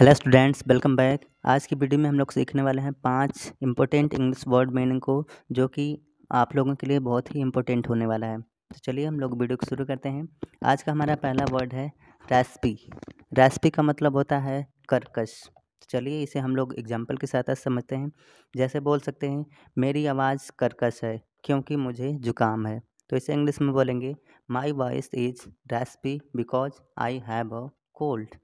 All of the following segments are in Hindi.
हेलो स्टूडेंट्स वेलकम बैक आज की वीडियो में हम लोग सीखने वाले हैं पांच इम्पोर्टेंट इंग्लिश वर्ड मीनिंग को जो कि आप लोगों के लिए बहुत ही इम्पोर्टेंट होने वाला है तो चलिए हम लोग वीडियो को शुरू करते हैं आज का हमारा पहला वर्ड है रेसिपी रेसिपी का मतलब होता है कर्कश तो चलिए इसे हम लोग एग्जाम्पल के साथ समझते हैं जैसे बोल सकते हैं मेरी आवाज़ कर्कश है क्योंकि मुझे जुकाम है तो इसे इंग्लिश में बोलेंगे my voice is raspy because I have a cold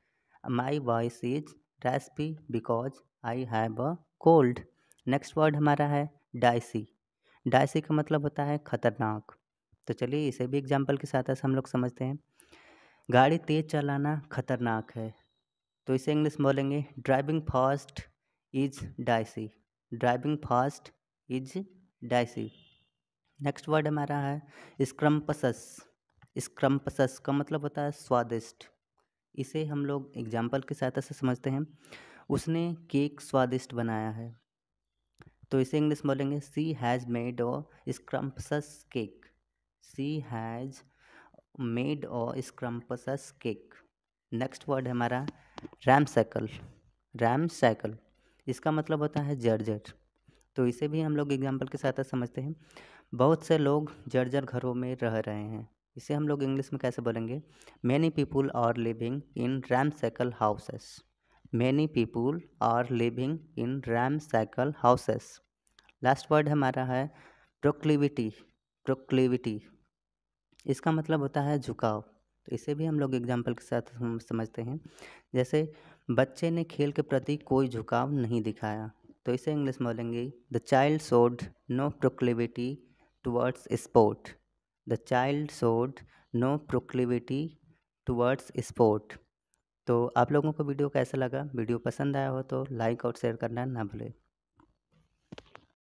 my voice is raspy because I have a cold next word हमारा है डाइसी डाइसी का मतलब होता है ख़तरनाक तो चलिए इसे भी एग्जाम्पल के साथ हम लोग समझते हैं गाड़ी तेज़ चलाना खतरनाक है तो इसे इंग्लिश बोलेंगे driving fast is dicey driving fast is dicey next word हमारा है स्क्रम्पसस स्क्रम्पसस का मतलब होता है स्वादिष्ट इसे हम लोग एग्जाम्पल की सहायता से समझते हैं उसने केक स्वादिष्ट बनाया है तो इसे इंग्लिश में बोलेंगे she has made a scrumptious cake she has made a scrumptious cake next word है हमारा रैम साइकिल रैम साइकिल इसका मतलब होता है जर्जर तो इसे भी हम लोग एग्जाम्पल के साथ समझते हैं बहुत से लोग जर्जर घरों में रह रहे हैं इसे हम लोग इंग्लिश में कैसे बोलेंगे many people are living in ramshackle houses many people are living in ramshackle houses last word हमारा है प्रोक्लिविटी प्रोक्लिविटी इसका मतलब होता है झुकाव तो इसे भी हम लोग एग्जाम्पल के साथ समझते हैं जैसे बच्चे ने खेल के प्रति कोई झुकाव नहीं दिखाया तो इसे इंग्लिश में बोलेंगे the child showed no proclivity towards sport the child showed no proclivity towards sport तो आप लोगों को वीडियो कैसा लगा वीडियो पसंद आया हो तो लाइक और शेयर करना ना भूलें